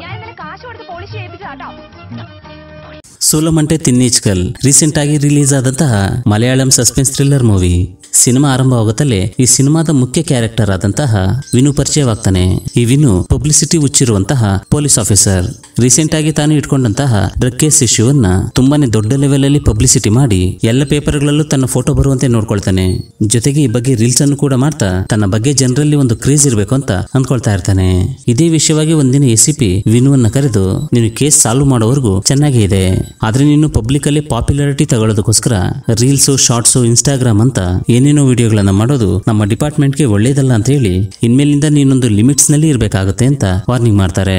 ഞാൻ ഇന്നലെ കാശ് കൊടുത്ത് പോളിഷ് ചെയ്യിപ്പിച്ചതാട്ടോ ಸೋಲಮಂಟೆ ತಿನ್ನಿಚ್ಕಲ್ ರೀಸೆಂಟ್ ಆಗಿ ರಿಲೀಸ್ ಆದಂತಹ Malayalam suspense thriller movie cinema ಆರಂಭವಾಗುತ್ತಲೇ ಈ ಸಿನಿಮಾದ ಮುಖ್ಯ ಕ್ಯಾರೆಕ್ಟರ್ ಆದಂತಹ ವಿನು ಪರಿಚಯವಾಗ್ತಾನೆ ಈ ವಿನು ಪಬ್ಲಿಸಿಟಿ ಹುಚ್ಚಿರುವಂತಹ ಪೊಲೀಸ್ ಆಫೀಸರ್ ರೀಸೆಂಟ್ ಆಗಿ ತಾನು ಇಟ್ಕೊಂಡಂತಹ ಡ್ರಗ್ ಕೇಸ್ ಇಶ್ಯೂವನ್ನ ತುಂಬಾನೇ ದೊಡ್ಡ ಲೆವೆಲ್ ಅಲ್ಲಿ ಪಬ್ಲಿಸಿಟಿ ಮಾಡಿ ಎಲ್ಲ ಪೇಪರ್ ಗಳಲ್ಲೂ ತನ್ನ ಫೋಟೋ ಬರುವಂತೆ ನೋಡ್ಕೊಳ್ತಾನೆ ಜೊತೆಗೆ ಈ ಬಗ್ಗೆ ರೀಲ್ಸ್ ಅನ್ನು ಕೂಡ ಮಾಡ್ತಾ ತನ್ನ ಬಗ್ಗೆ ಜನರಲ್ಲಿ ಒಂದು ಕ್ರೇಜ್ ಇರಬೇಕು ಅಂತ ಅಂದ್ಕೊಳ್ತಾ ಇರ್ತಾನೆ ಇದೇ ವಿಷಯವಾಗಿ ಒಂದಿನ ಎಸಿಪಿ ವಿನುವನ್ನ ಕರೆದು ನೀನು ಕೇಸ್ ಸಾಲ್ವ್ ಮಾಡೋವರೆಗೂ ಚೆನ್ನಾಗೇ ಇದೆ ಆದ್ರೆ ನೀನು ಪಬ್ಲಿಕ್ ಅಲ್ಲಿ ಪಾಪ್ಯುಲಾರಿಟಿ ತಗೊಳ್ಳೋದಕ್ಕೋಸ್ಕರ ರೀಲ್ಸ್ ಶಾರ್ಟ್ಸ್ ಇನ್ಸ್ಟಾಗ್ರಾಮ್ ಅಂತ ಏನೇನೋ ವಿಡಿಯೋಗಳನ್ನು ಮಾಡೋದು ನಮ್ಮ ಡಿಪಾರ್ಟ್ಮೆಂಟ್ಗೆ ಒಳ್ಳೇದಲ್ಲ ಅಂತ ಹೇಳಿ ಇನ್ಮೇಲಿಂದ ನೀನೊಂದು ಲಿಮಿಟ್ಸ್ ನಲ್ಲಿ ಇರಬೇಕಾಗುತ್ತೆ ಅಂತ ವಾರ್ನಿಂಗ್ ಮಾಡ್ತಾರೆ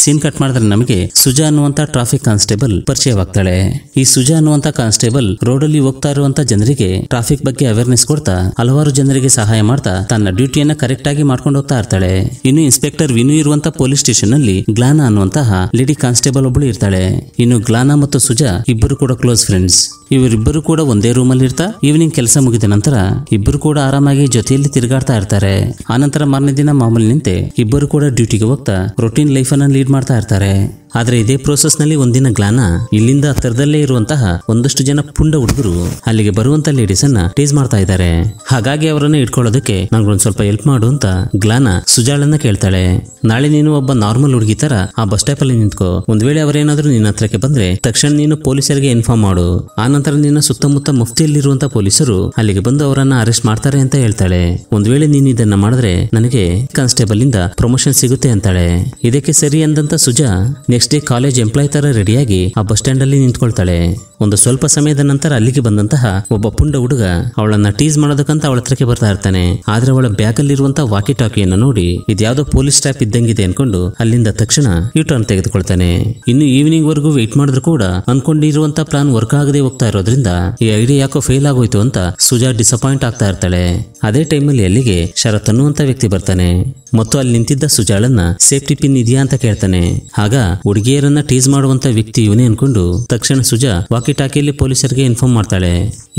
ಸೀನ್ ಕಟ್ ಮಾಡಿದ್ರೆ ನಮಗೆ ಸುಜಾ ಅನ್ನುವಂತ ಟ್ರಾಫಿಕ್ ಕಾನ್ಸ್ಟೇಬಲ್ ಪರಿಚಯವಾಗ್ತಾಳೆ ಈ ಸುಜಾ ಅನ್ನುವಂತ ಕಾನ್ಸ್ಟೇಬಲ್ ರೋಡ್ ಅಲ್ಲಿ ಹೋಗ್ತಾ ಇರುವಂತ ಜನರಿಗೆ ಟ್ರಾಫಿಕ್ ಬಗ್ಗೆ ಅವೇರ್ನೆಸ್ ಕೊಡ್ತಾ ಹಲವಾರು ಜನರಿಗೆ ಸಹಾಯ ಮಾಡ್ತಾ ತನ್ನ ಡ್ಯೂಟಿಯನ್ನ ಕರೆಕ್ಟ್ ಆಗಿ ಮಾಡ್ಕೊಂಡು ಹೋಗ್ತಾ ಇರ್ತಾಳೆ ಇನ್ನು ಇನ್ಸ್ಪೆಕ್ಟರ್ ವಿನು ಇರುವಂತ ಪೊಲೀಸ್ ಸ್ಟೇಷನ್ ಅಲ್ಲಿ ಗ್ಲಾನಾ ಅನ್ನುವಂತಹ ಲೇಡಿ ಕಾನ್ಸ್ಟೇಬಲ್ ಒಬ್ಬಳು ಇರ್ತಾಳೆ ಇನ್ನು ಗ್ಲಾನಾ ಮತ್ತು ಸುಜಾ ಇಬ್ಬರು ಕೂಡ ಕ್ಲೋಸ್ ಫ್ರೆಂಡ್ಸ್ ಇವರಿಬ್ಬರು ಕೂಡ ಒಂದೇ ರೂಮ್ ಅಲ್ಲಿ ಇರ್ತಾ ಈವ್ನಿಂಗ್ ಕೆಲಸ ಮುಗಿದ ನಂತರ ಇಬ್ರು ಇಬ್ಬರು ಕೂಡ ಆರಾಮಾಗಿ ಜೊತೆಯಲ್ಲಿ ತಿರುಗಾಡ್ತಾ ಇರ್ತಾರೆ ಆನಂತರ ಮಾರನೇ ದಿನ ಮಾಮೂಲಿನಂತೆ ಇಬ್ಬರು ಕೂಡ ಡ್ಯೂಟಿಗೆ ಹೋಗ್ತಾ ರೊಟೀನ್ ಲೈಫ್ ಅನ್ನ ಲೀಡ್ ಮಾಡ್ತಾ ಇರ್ತಾರೆ ಆದ್ರೆ ಇದೇ ನಲ್ಲಿ ಒಂದಿನ ಗ್ಲಾನ ಇಲ್ಲಿಂದ ಹತ್ತಿರದಲ್ಲೇ ಇರುವಂತಹ ಒಂದಷ್ಟು ಜನ ಪುಂಡ ಹುಡುಗರು ಅಲ್ಲಿಗೆ ಬರುವಂತ ಲೇಡೀಸ್ ಅನ್ನ ಟೀಸ್ ಮಾಡ್ತಾ ಇದ್ದಾರೆ ಹಾಗಾಗಿ ಅವರನ್ನ ಇಟ್ಕೊಳ್ಳೋದಕ್ಕೆ ನಂಗೊಂದ್ ಸ್ವಲ್ಪ ಹೆಲ್ಪ್ ಮಾಡು ಅಂತ ಗ್ಲಾನ ಸುಜಾಳನ್ನ ಕೇಳ್ತಾಳೆ ನಾಳೆ ನೀನು ಒಬ್ಬ ನಾರ್ಮಲ್ ಹುಡುಗಿ ತರ ಆ ಬಸ್ ಸ್ಟಾಪ್ ಅಲ್ಲಿ ನಿಂತ್ಕೊ ಒಂದ್ ವೇಳೆ ಅವರೇನಾದ್ರೂ ನಿನ್ನ ಹತ್ರಕ್ಕೆ ಬಂದ್ರೆ ತಕ್ಷಣ ನೀನು ಪೊಲೀಸರಿಗೆ ಇನ್ಫಾರ್ಮ್ ಮಾಡು ಆ ನಂತರ ನಿನ್ನ ಸುತ್ತಮುತ್ತ ಮುಫ್ತಿಯಲ್ಲಿರುವಂತ ಪೊಲೀಸರು ಅಲ್ಲಿಗೆ ಬಂದು ಅವರನ್ನ ಅರೆಸ್ಟ್ ಮಾಡ್ತಾರೆ ಅಂತ ಹೇಳ್ತಾಳೆ ಒಂದ್ ವೇಳೆ ನೀನು ಇದನ್ನ ಮಾಡಿದ್ರೆ ನನಗೆ ಕಾನ್ಸ್ಟೇಬಲ್ ಇಂದ ಪ್ರಮೋಷನ್ ಸಿಗುತ್ತೆ ಅಂತಾಳೆ ಇದಕ್ಕೆ ಸರಿ ಅಂದಂತ Suja next next day college employee ತರ ರೆಡಿಯಾಗಿ ಆ ಬಸ್ ಸ್ಟಾಂಡ್ ಅಲ್ಲಿ ನಿಂತ್ಕೊಳ್ತಾಳೆ ಒಂದು ಸ್ವಲ್ಪ ಸಮಯದ ನಂತರ ಅಲ್ಲಿಗೆ ಬಂದಂತಹ ಒಬ್ಬ ಪುಂಡ ಹುಡುಗ ಅವಳನ್ನ ಟೀಸ್ ಮಾಡೋದಕ್ಕಂತ ಅವಳ ಹತ್ರಕ್ಕೆ ಬರ್ತಾ ಇರ್ತಾನೆ ಆದ್ರೆ ಅವಳ ಬ್ಯಾಗ್ ಅಲ್ಲಿರುವಂತಹ ವಾಕಿ ಟಾಕಿಯನ್ನು ನೋಡಿ ಇದ್ಯಾವುದೋ ಪೊಲೀಸ್ ಸ್ಟಾಪ್ ಇದ್ದಂಗಿದೆ ಅನ್ಕೊಂಡು ಅಲ್ಲಿಂದ ತಕ್ಷಣ ಯು ಟರ್ನ್ ತೆಗೆದುಕೊಳ್ತಾನೆ ಇನ್ನು ಈವ್ನಿಂಗ್ ವರೆಗೂ ವೇಟ್ ಮಾಡಿದ್ರು ಕೂಡ ಅನ್ಕೊಂಡಿರುವಂತ ಪ್ಲಾನ್ ವರ್ಕ್ ಆಗದೆ ಹೋಗ್ತಾ ಇರೋದ್ರಿಂದ ಈ ಐಡಿಯಾ ಯಾಕೋ ಫೇಲ್ ಆಗೋಯ್ತು ಅಂತ ಸುಜಾ ಡಿಸಪಾಯಿಂಟ್ ಆಗ್ತಾ ಇರ್ತಾಳೆ ಅದೇ ಟೈಮಲ್ಲಿ ಅಲ್ಲಿಗೆ ಶರತ್ ಅನ್ನುವಂತ ವ್ಯಕ್ತಿ ಬರ್ತಾನೆ ಮತ್ತು ಅಲ್ಲಿ ನಿಂತಿದ್ದ ಸುಜಾಳನ್ನ ಸೇಫ್ಟಿ ಪಿನ್ ಇದೆಯಾ ಅಂತ ಕೇಳ್ತಾನೆ ಆಗ ಹುಡುಗಿಯರನ್ನ ಟೀಸ್ ಮಾಡುವಂತ ವ್ಯಕ್ತಿ ಇವನೇ ಅನ್ಕೊಂಡು ತಕ್ಷಣ ಸುಜಾ ವಾಕಿ ಟಾಕಿಯಲ್ಲಿ ಪೊಲೀಸರಿಗೆ ಇನ್ಫಾರ್ಮ್ ಮಾಡ್ತಾಳೆ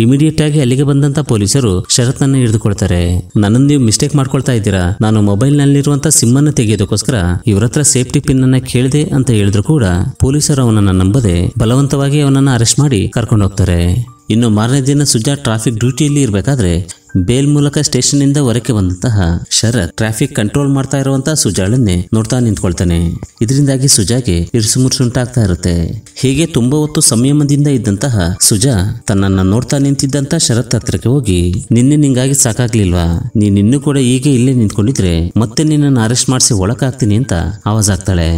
ಇಮಿಡಿಯೇಟ್ ಆಗಿ ಅಲ್ಲಿಗೆ ಬಂದಂತ ಪೊಲೀಸರು ಶರತ್ ಅನ್ನ ಹಿಡಿದುಕೊಳ್ತಾರೆ ನನ್ನ ನೀವು ಮಿಸ್ಟೇಕ್ ಮಾಡ್ಕೊಳ್ತಾ ಇದ್ದೀರಾ ನಾನು ಮೊಬೈಲ್ ನಲ್ಲಿರುವಂತ ಸಿಮ್ ಅನ್ನು ತೆಗೆಯೋದಕ್ಕೋಸ್ಕರ ಇವ್ರ ಹತ್ರ ಸೇಫ್ಟಿ ಪಿನ್ ಅನ್ನ ಕೇಳಿದೆ ಅಂತ ಹೇಳಿದ್ರು ಕೂಡ ಪೊಲೀಸರು ಅವನನ್ನ ನಂಬದೆ ಬಲವಂತವಾಗಿ ಅವನನ್ನ ಅರೆಸ್ಟ್ ಮಾಡಿ ಕರ್ಕೊಂಡು ಹೋಗ್ತಾರೆ ಇನ್ನು ಮಾರನೇ ದಿನ ಸುಜಾ ಟ್ರಾಫಿಕ್ ಡ್ಯೂಟಿಯಲ್ಲಿ ಇರಬೇಕಾದ್ರೆ ಬೇಲ್ ಮೂಲಕ ಸ್ಟೇಷನ್ ಇಂದ ಹೊರಕ್ಕೆ ಬಂದಂತಹ ಶರತ್ ಟ್ರಾಫಿಕ್ ಕಂಟ್ರೋಲ್ ಮಾಡ್ತಾ ಇರುವಂತಹ ಸುಜಾಳನ್ನೇ ನೋಡ್ತಾ ನಿಂತ್ಕೊಳ್ತಾನೆ ಇದರಿಂದಾಗಿ ಸುಜಾಗೆ ಇರುಸುಮುರುಸುಂಟಾಗ್ತಾ ಇರುತ್ತೆ ಹೀಗೆ ತುಂಬಾ ಹೊತ್ತು ಸಂಯಮದಿಂದ ಇದ್ದಂತಹ ಸುಜಾ ತನ್ನನ್ನ ನೋಡ್ತಾ ನಿಂತಿದ್ದಂತ ಶರತ್ ಹತ್ರಕ್ಕೆ ಹೋಗಿ ನಿನ್ನೆ ನಿಂಗಾಗಿ ಸಾಕಾಗ್ಲಿಲ್ವಾ ನೀನ್ ನಿನ್ನೂ ಕೂಡ ಈಗ ಇಲ್ಲೇ ನಿಂತ್ಕೊಂಡಿದ್ರೆ ಮತ್ತೆ ನಿನ್ನನ್ನು ಅರೆಸ್ಟ್ ಮಾಡಿಸಿ ಒಳಕಾಗ್ತೀನಿ ಅಂತ ಆವಾಜ್ ಆಗ್ತಾಳೆ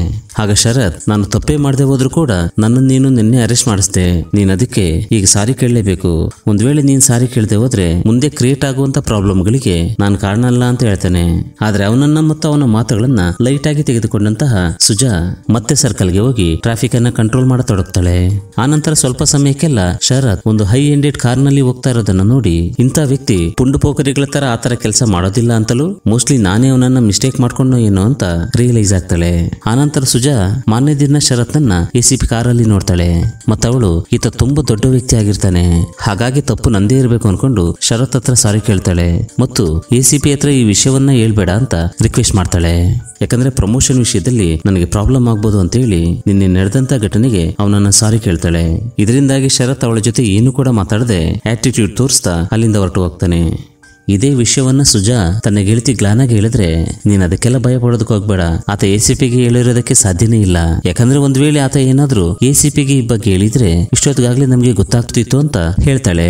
ಆಗ ಶರತ್ ನಾನು ತಪ್ಪೇ ಮಾಡದೆ ಹೋದ್ರು ಕೂಡ ನನ್ನ ನೀನು ನಿನ್ನೆ ಅರೆಸ್ಟ್ ಮಾಡಿಸ್ದೆ ನೀನ್ ಅದಕ್ಕೆ ಈಗ ಸಾರಿ ಕೇಳಲೇಬೇಕು ಒಂದ್ ವೇಳೆ ನೀನ್ ಸಾರಿ ಕೇಳದೆ ಹೋದ್ರೆ ಮುಂದೆ ಕ್ರಿಯೇಟ್ ಪ್ರಾಬ್ಲಮ್ ಗಳಿಗೆ ನಾನು ಕಾರಣ ಅಲ್ಲ ಅಂತ ಹೇಳ್ತೇನೆ ಆದ್ರೆ ಅವನನ್ನ ಮತ್ತು ಅವನ ಮಾತುಗಳನ್ನ ಲೈಟ್ ಆಗಿ ತೆಗೆದುಕೊಂಡಂತಹ ಸುಜಾ ಮತ್ತೆ ಸರ್ಕಲ್ ಗೆ ಹೋಗಿ ಟ್ರಾಫಿಕ್ ಅನ್ನ ಕಂಟ್ರೋಲ್ ಮಾಡತೊಡಗ್ತಾಳೆ ಆನಂತರ ಸ್ವಲ್ಪ ಸಮಯಕ್ಕೆಲ್ಲ ಶರತ್ ಒಂದು ಹೈ ಎಂಡೆಡ್ ಕಾರ್ ನಲ್ಲಿ ಹೋಗ್ತಾ ಇರೋದನ್ನ ನೋಡಿ ಇಂಥ ವ್ಯಕ್ತಿ ಪುಂಡು ಪೋಕರಿಗಳ ತರ ಆತರ ಕೆಲಸ ಮಾಡೋದಿಲ್ಲ ಅಂತಲೂ ಮೋಸ್ಟ್ಲಿ ನಾನೇ ಅವನನ್ನ ಮಿಸ್ಟೇಕ್ ಮಾಡ್ಕೊಂಡು ಏನೋ ಅಂತ ರಿಯಲೈಸ್ ಆಗ್ತಾಳೆ ಆನಂತರ ಸುಜಾ ಮಾನ್ಯ ದಿನ ಶರತ್ ಎ ಸಿ ಪಿ ಕಾರಲ್ಲಿ ನೋಡ್ತಾಳೆ ಅವಳು ಈತ ತುಂಬಾ ದೊಡ್ಡ ವ್ಯಕ್ತಿ ಆಗಿರ್ತಾನೆ ಹಾಗಾಗಿ ತಪ್ಪು ನಂದೇ ಇರಬೇಕು ಅನ್ಕೊಂಡು ಶರತ್ ಹತ್ರ ಸಾರಿ ಕೇಳ್ತಾಳೆ ಮತ್ತು ಎ ಸಿ ಪಿ ಹತ್ರ ಈ ವಿಷಯವನ್ನ ಹೇಳ್ಬೇಡ ಅಂತ ರಿಕ್ವೆಸ್ಟ್ ಮಾಡ್ತಾಳೆ ಯಾಕಂದ್ರೆ ಪ್ರಮೋಷನ್ ವಿಷಯದಲ್ಲಿ ನನಗೆ ಪ್ರಾಬ್ಲಮ್ ಆಗ್ಬೋದು ಅಂತ ಹೇಳಿ ನಿನ್ನೆ ನಡೆದಂತ ಘಟನೆಗೆ ಅವನನ್ನ ಸಾರಿ ಕೇಳ್ತಾಳೆ ಇದರಿಂದಾಗಿ ಶರತ್ ಅವಳ ಜೊತೆ ಏನು ಕೂಡ ಮಾತಾಡದೆ ಆಟಿಟ್ಯೂಡ್ ತೋರಿಸ್ತಾ ಅಲ್ಲಿಂದ ಹೊರಟು ಹೋಗ್ತಾನೆ ಇದೇ ವಿಷಯವನ್ನ ಸುಜಾ ತನ್ನ ಗೆಳತಿ ಆಗಿ ಹೇಳಿದ್ರೆ ನೀನ್ ಅದಕ್ಕೆಲ್ಲ ಭಯ ಪಡೋದಕ್ಕೆ ಹೋಗ್ಬೇಡ ಆತ ಎ ಸಿ ಹೇಳಿರೋದಕ್ಕೆ ಸಾಧ್ಯನೇ ಇಲ್ಲ ಯಾಕಂದ್ರೆ ಒಂದ್ ವೇಳೆ ಆತ ಏನಾದ್ರೂ ಎ ಸಿ ಈ ಬಗ್ಗೆ ಹೇಳಿದ್ರೆ ಇಷ್ಟೊತ್ತಿಗಾಗ್ಲೇ ನಮ್ಗೆ ಗೊತ್ತಾಗ್ತಿತ್ತು ಅಂತ ಹೇಳ್ತಾಳೆ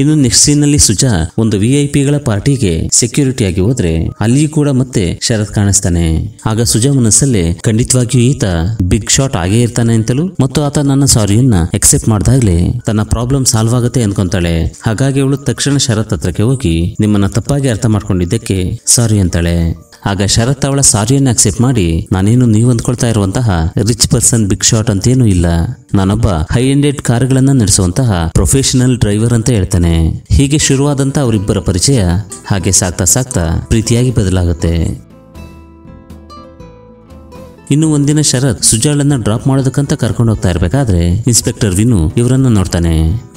ಇನ್ನು ನೆಕ್ಸ್ಟ್ ಸೀನ್ ಅಲ್ಲಿ ಸುಜಾ ಒಂದು ವಿ ಐ ಪಿಗಳ ಪಾರ್ಟಿಗೆ ಸೆಕ್ಯೂರಿಟಿ ಆಗಿ ಹೋದ್ರೆ ಅಲ್ಲಿ ಕೂಡ ಮತ್ತೆ ಶರತ್ ಕಾಣಿಸ್ತಾನೆ ಆಗ ಸುಜಾ ಮನಸ್ಸಲ್ಲೇ ಖಂಡಿತವಾಗಿಯೂ ಈತ ಬಿಗ್ ಶಾಟ್ ಆಗೇ ಇರ್ತಾನೆ ಅಂತಲೂ ಮತ್ತು ಆತ ನನ್ನ ಸಾರಿಯನ್ನ ಎಕ್ಸೆಪ್ಟ್ ಮಾಡ್ದಾಗ್ಲೇ ತನ್ನ ಪ್ರಾಬ್ಲಮ್ ಸಾಲ್ವ್ ಆಗುತ್ತೆ ಅನ್ಕೊಂತಾಳೆ ಹಾಗಾಗಿ ಅವಳು ತಕ್ಷಣ ಶರತ್ ಹತ್ರಕ್ಕೆ ಹೋಗಿ ನಿಮ್ಮ ನಿಮ್ಮನ್ನ ತಪ್ಪಾಗಿ ಅರ್ಥ ಮಾಡ್ಕೊಂಡಿದ್ದಕ್ಕೆ ಸಾರಿ ಅಂತಾಳೆ ಆಗ ಶರತ್ ಅವಳ ಸಾರಿಯನ್ನು ಅಕ್ಸೆಪ್ಟ್ ಮಾಡಿ ನಾನೇನು ನೀವು ಅಂದ್ಕೊಳ್ತಾ ಇರುವಂತಹ ರಿಚ್ ಪರ್ಸನ್ ಬಿಗ್ ಶಾಟ್ ಅಂತೇನೂ ಇಲ್ಲ ನಾನೊಬ್ಬ ಹೈ ಎಂಡೆಡ್ ಕಾರ್ಗಳನ್ನ ನಡೆಸುವಂತಹ ಪ್ರೊಫೆಷನಲ್ ಡ್ರೈವರ್ ಅಂತ ಹೇಳ್ತಾನೆ ಹೀಗೆ ಶುರುವಾದಂತ ಅವರಿಬ್ಬರ ಪರಿಚಯ ಹಾಗೆ ಸಾಕ್ತಾ ಸಾಕ್ತಾ ಪ್ರೀತಿಯಾಗಿ ಬದಲಾಗುತ್ತೆ ಇನ್ನು ಒಂದಿನ ಶರತ್ ಸುಜಾಳನ್ನ ಡ್ರಾಪ್ ಮಾಡೋದಕ್ಕಂತ ಕರ್ಕೊಂಡು ಹೋಗ್ತಾ ಇರ್ಬೇಕಾದ್ರೆ ಇನ್ಸ್ಪೆಕ್ಟರ್ ವಿನು ಇವರನ್ನ ನೋಡ್ತಾನೆ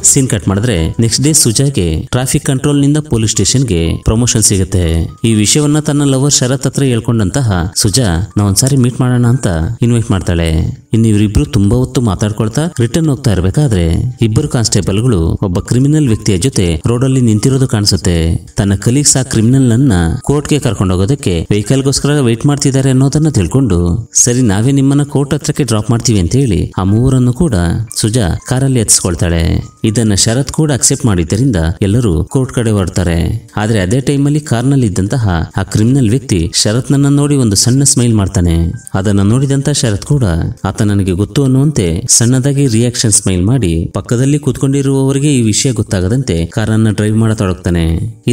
ಸೀನ್ ಕಟ್ ಮಾಡಿದ್ರೆ ನೆಕ್ಸ್ಟ್ ಡೇ ಸುಜಾಗೆ ಟ್ರಾಫಿಕ್ ಕಂಟ್ರೋಲ್ ನಿಂದ ಪೊಲೀಸ್ ಸ್ಟೇಷನ್ ಗೆ ಪ್ರಮೋಷನ್ ಸಿಗುತ್ತೆ ಈ ವಿಷಯವನ್ನ ತನ್ನ ಲವರ್ ಶರತ್ ಹತ್ರ ಹೇಳ್ಕೊಂಡಂತಹ ಸುಜಾ ನಾವೊಂದ್ಸಾರಿ ಮೀಟ್ ಮಾಡೋಣ ಅಂತ ಇನ್ವೈಟ್ ಮಾಡ್ತಾಳೆ ಇನ್ನು ಇವರಿಬ್ರು ತುಂಬಾ ಹೊತ್ತು ಮಾತಾಡ್ಕೊಳ್ತಾ ರಿಟರ್ನ್ ಹೋಗ್ತಾ ಇರ್ಬೇಕಾದ್ರೆ ಇಬ್ಬರು ಕಾನ್ಸ್ಟೇಬಲ್ಗಳು ಒಬ್ಬ ಕ್ರಿಮಿನಲ್ ವ್ಯಕ್ತಿಯ ಜೊತೆ ರೋಡ್ ಅಲ್ಲಿ ನಿಂತಿರೋದು ಕಾಣಿಸುತ್ತೆ ತನ್ನ ಕಲೀಗ್ಸ್ ಆ ಕ್ರಿಮಿನಲ್ ಅನ್ನ ಕೋರ್ಟ್ಗೆ ಕರ್ಕೊಂಡೋಗೋದಕ್ಕೆ ವೆಹಿಕಲ್ಗೋಸ್ಕರ ವೆಯ್ಟ್ ಮಾಡ್ತಿದ್ದಾರೆ ಅನ್ನೋದನ್ನ ತಿಳ್ಕೊಂಡು ಸರಿ ನಾವೇ ನಿಮ್ಮನ್ನ ಕೋರ್ಟ್ ಹತ್ರಕ್ಕೆ ಡ್ರಾಪ್ ಮಾಡ್ತೀವಿ ಅಂತ ಹೇಳಿ ಆ ಮೂವರನ್ನು ಕೂಡ ಸುಜಾ ಕಾರಲ್ಲಿ ಎತ್ಸ್ಕೊಳ್ತಾಳೆ ಇದನ್ನ ಶರತ್ ಕೂಡ ಅಕ್ಸೆಪ್ಟ್ ಮಾಡಿದ್ದರಿಂದ ಎಲ್ಲರೂ ಕೋರ್ಟ್ ಕಡೆ ಹೊರಡ್ತಾರೆ ಆದ್ರೆ ಅದೇ ಟೈಮ್ ಅಲ್ಲಿ ಕಾರ್ನಲ್ಲಿ ಇದ್ದಂತಹ ಆ ಕ್ರಿಮಿನಲ್ ವ್ಯಕ್ತಿ ಶರತ್ ನನ್ನ ನೋಡಿ ಒಂದು ಸಣ್ಣ ಸ್ಮೈಲ್ ಮಾಡ್ತಾನೆ ಅದನ್ನ ನೋಡಿದಂತ ಶರತ್ ಕೂಡ ಆತ ನನಗೆ ಗೊತ್ತು ಅನ್ನುವಂತೆ ಸಣ್ಣದಾಗಿ ರಿಯಾಕ್ಷನ್ ಸ್ಮೈಲ್ ಮಾಡಿ ಪಕ್ಕದಲ್ಲಿ ಕೂತ್ಕೊಂಡಿರುವವರಿಗೆ ಈ ವಿಷಯ ಗೊತ್ತಾಗದಂತೆ ಕಾರನ್ನ ಡ್ರೈವ್ ಮಾಡತೊಡಗ್ತಾನೆ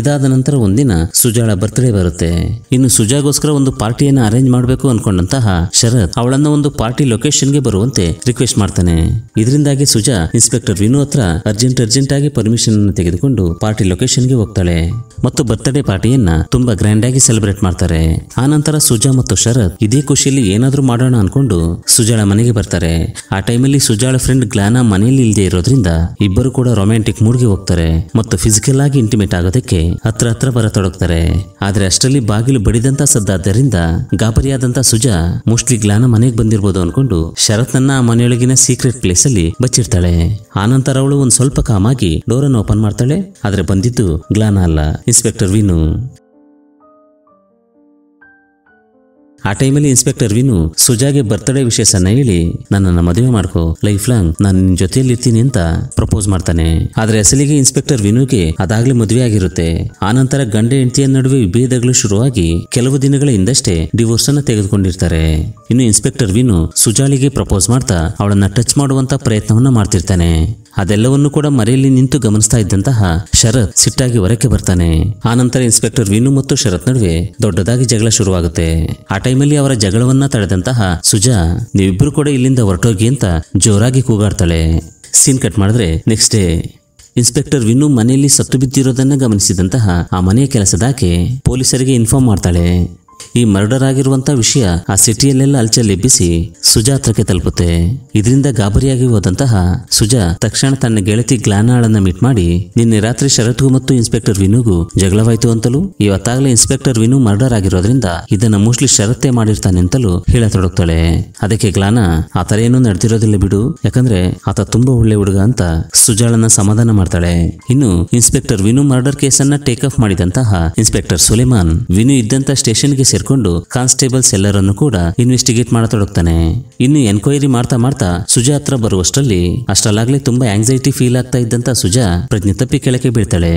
ಇದಾದ ನಂತರ ಒಂದಿನ ಸುಜಾಳ ಬರ್ತ್ಡೇ ಬರುತ್ತೆ ಇನ್ನು ಸುಜಾಗೋಸ್ಕರ ಒಂದು ಪಾರ್ಟಿಯನ್ನು ಅರೇಂಜ್ ಮಾಡಬೇಕು ಅನ್ಕೊಂಡಂತಹ ಶರತ್ ಅವಳನ್ನ ಒಂದು ಪಾರ್ಟಿ ಲೊಕೇಶನ್ ಗೆ ಬರುವಂತೆ ರಿಕ್ವೆಸ್ಟ್ ಮಾಡ್ತಾನೆ ಇದರಿಂದಾಗಿ ಸುಜಾ ಇನ್ಸ್ಪೆಕ್ಟರ್ ವಿನು ಹತ್ರ ಅರ್ಜೆಂಟ್ ಅರ್ಜೆಂಟ್ ಆಗಿ ಪರ್ಮಿಷನ್ ಅನ್ನು ತೆಗೆದುಕೊಂಡು ಪಾರ್ಟಿ ಲೊಕೇಶನ್ ಗೆ ಹೋಗ್ತಾಳೆ ಮತ್ತು ಬರ್ತ್ಡೇ ಪಾರ್ಟಿಯನ್ನ ತುಂಬಾ ಗ್ರ್ಯಾಂಡ್ ಆಗಿ ಸೆಲೆಬ್ರೇಟ್ ಮಾಡ್ತಾರೆ ಆನಂತರ ಸುಜಾ ಮತ್ತು ಶರತ್ ಇದೇ ಖುಷಿಯಲ್ಲಿ ಏನಾದ್ರೂ ಮಾಡೋಣ ಅನ್ಕೊಂಡು ಸುಜಾಳ ಮನೆಗೆ ಬರ್ತಾರೆ ಆ ಟೈಮಲ್ಲಿ ಸುಜಾಳ ಫ್ರೆಂಡ್ ಗ್ಲಾನ ಮನೆಯಲ್ಲಿ ಇಲ್ಲದೆ ಇರೋದ್ರಿಂದ ಇಬ್ಬರು ಕೂಡ ರೊಮ್ಯಾಂಟಿಕ್ ಮೂಡ್ಗೆ ಹೋಗ್ತಾರೆ ಮತ್ತು ಫಿಸಿಕಲ್ ಆಗಿ ಇಂಟಿಮೇಟ್ ಆಗೋದಕ್ಕೆ ಹತ್ರ ಹತ್ರ ಬರತೊಡಗ್ತಾರೆ ಆದ್ರೆ ಅಷ್ಟರಲ್ಲಿ ಬಾಗಿಲು ಬಡಿದಂತ ಸದ್ದಾದ್ದರಿಂದ ಗಾಬರಿಯಾದಂತ ಸುಜಾ ಮೋಸ್ಟ್ಲಿ ಗ್ಲಾನ ಮನೆಗೆ ಬಂದಿರ್ಬೋದು ಅನ್ಕೊಂಡು ಶರತ್ನನ್ನ ಆ ಮನೆಯೊಳಗಿನ ಸೀಕ್ರೆಟ್ ಪ್ಲೇಸ್ ಅಲ್ಲಿ ಬಚ್ಚಿರ್ತಾಳೆ ಆನಂತರ ಅವಳು ಒಂದ್ ಸ್ವಲ್ಪ ಕಾಮಾಗಿ ಡೋರ್ ಅನ್ನು ಓಪನ್ ಮಾಡ್ತಾಳೆ ಆದ್ರೆ ಬಂದಿದ್ದು ಗ್ಲಾನ ಅಲ್ಲ ಇನ್ಸ್ಪೆಕ್ಟರ್ ವಿನು ಆ ಟೈಮಲ್ಲಿ ಇನ್ಸ್ಪೆಕ್ಟರ್ ವಿನು ಸುಜಾಗೆ ಬರ್ತ್ಡೇ ವಿಶೇಷನ ಹೇಳಿ ನನ್ನನ್ನು ಮದುವೆ ಮಾಡ್ಕೋ ಲೈಫ್ ಲಾಂಗ್ ನಾನು ನಿನ್ನ ಜೊತೆಯಲ್ಲಿ ಇರ್ತೀನಿ ಅಂತ ಪ್ರಪೋಸ್ ಮಾಡ್ತಾನೆ ಆದ್ರೆ ಅಸಲಿಗೆ ಇನ್ಸ್ಪೆಕ್ಟರ್ ವಿನುಗೆ ಅದಾಗ್ಲೇ ಮದುವೆ ಆಗಿರುತ್ತೆ ಆನಂತರ ಗಂಡ ಹೆಂಡತಿಯ ನಡುವೆ ವಿಭೇದಗಳು ಶುರುವಾಗಿ ಕೆಲವು ದಿನಗಳ ಹಿಂದಷ್ಟೇ ಡಿವೋರ್ಸ್ ಅನ್ನ ತೆಗೆದುಕೊಂಡಿರ್ತಾರೆ ಇನ್ನು ಇನ್ಸ್ಪೆಕ್ಟರ್ ವಿನು ಸುಜಾಳಿಗೆ ಪ್ರಪೋಸ್ ಮಾಡ್ತಾ ಅವಳನ್ನ ಟಚ್ ಮಾಡುವಂತ ಪ್ರಯತ್ನವನ್ನ ಮಾಡ್ತಿರ್ತಾನೆ ಅದೆಲ್ಲವನ್ನು ಕೂಡ ಮರೆಯಲ್ಲಿ ನಿಂತು ಗಮನಿಸ್ತಾ ಇದ್ದಂತಹ ಶರತ್ ಸಿಟ್ಟಾಗಿ ಹೊರಕ್ಕೆ ಬರ್ತಾನೆ ಆನಂತರ ಇನ್ಸ್ಪೆಕ್ಟರ್ ವಿನು ಮತ್ತು ಶರತ್ ನಡುವೆ ದೊಡ್ಡದಾಗಿ ಜಗಳ ಶುರುವಾಗುತ್ತೆ ಆ ಟೈಮಲ್ಲಿ ಅವರ ಜಗಳವನ್ನ ತಡೆದಂತಹ ಸುಜಾ ನೀವಿಬ್ರು ಕೂಡ ಇಲ್ಲಿಂದ ಹೊರಟೋಗಿ ಅಂತ ಜೋರಾಗಿ ಕೂಗಾಡ್ತಾಳೆ ಸೀನ್ ಕಟ್ ಮಾಡಿದ್ರೆ ನೆಕ್ಸ್ಟ್ ಡೇ ಇನ್ಸ್ಪೆಕ್ಟರ್ ವಿನ್ನು ಮನೆಯಲ್ಲಿ ಸತ್ತು ಬಿದ್ದಿರೋದನ್ನ ಗಮನಿಸಿದಂತಹ ಆ ಮನೆಯ ಕೆಲಸದಾಕೆ ಪೊಲೀಸರಿಗೆ ಇನ್ಫಾರ್ಮ್ ಮಾಡ್ತಾಳೆ ಈ ಮರ್ಡರ್ ಆಗಿರುವಂತ ವಿಷಯ ಆ ಸಿಟಿಯಲ್ಲೆಲ್ಲ ಅಲ್ಚಲ್ಲಿ ಎಬ್ಬಿಸಿ ಹತ್ರಕ್ಕೆ ತಲುಪುತ್ತೆ ಇದರಿಂದ ಗಾಬರಿಯಾಗಿ ಹೋದಂತಹ ಸುಜಾ ತಕ್ಷಣ ತನ್ನ ಗೆಳತಿ ಗ್ಲಾನಾಳನ್ನ ಮೀಟ್ ಮಾಡಿ ನಿನ್ನೆ ರಾತ್ರಿ ಶರತ್ಗೂ ಮತ್ತು ಇನ್ಸ್ಪೆಕ್ಟರ್ ವಿನುಗೂ ಜಗಳವಾಯಿತು ಅಂತಲೂ ಇವತ್ತಾಗಲೇ ಇನ್ಸ್ಪೆಕ್ಟರ್ ವಿನು ಮರ್ಡರ್ ಆಗಿರೋದ್ರಿಂದ ಇದನ್ನ ಮೋಸ್ಟ್ಲಿ ಶರತ್ತೆ ಮಾಡಿರ್ತಾನೆ ಅಂತಲೂ ಹೇಳತೊಡಗ್ತಾಳೆ ಅದಕ್ಕೆ ಗ್ಲಾನಾ ಆ ಏನೂ ನಡೆದಿರೋದಿಲ್ಲ ಬಿಡು ಯಾಕಂದ್ರೆ ಆತ ತುಂಬಾ ಒಳ್ಳೆ ಹುಡುಗ ಅಂತ ಸುಜಾಳನ್ನ ಸಮಾಧಾನ ಮಾಡ್ತಾಳೆ ಇನ್ನು ಇನ್ಸ್ಪೆಕ್ಟರ್ ವಿನು ಮರ್ಡರ್ ಕೇಸನ್ನ ಟೇಕ್ ಆಫ್ ಮಾಡಿದಂತಹ ಇನ್ಸ್ಪೆಕ್ಟರ್ ಸುಲೇಮಾನ್ ವಿನು ಇದ್ದಂತ ಸ್ಟೇಷನ್ಗೆ ಸೇರ್ಕೊಂಡು ಕಾನ್ಸ್ಟೇಬಲ್ಸ್ ಎಲ್ಲರನ್ನು ಕೂಡ ಇನ್ವೆಸ್ಟಿಗೇಟ್ ಮಾಡತೊಡಗ್ತಾನೆ ಇನ್ನು ಎನ್ಕ್ವೈರಿ ಮಾಡ್ತಾ ಮಾಡ್ತಾ ಸುಜಾ ಹತ್ರ ಬರುವಷ್ಟರಲ್ಲಿ ಅಷ್ಟರಲ್ಲಾಗ್ಲೇ ತುಂಬಾ ಆಂಗ್ಸೈಟಿ ಫೀಲ್ ಆಗ್ತಾ ಇದ್ದಂತ ಸುಜಾ ಪ್ರಜ್ಞೆ ತಪ್ಪಿ ಕೆಳಕ್ಕೆ ಬೀಳ್ತಾಳೆ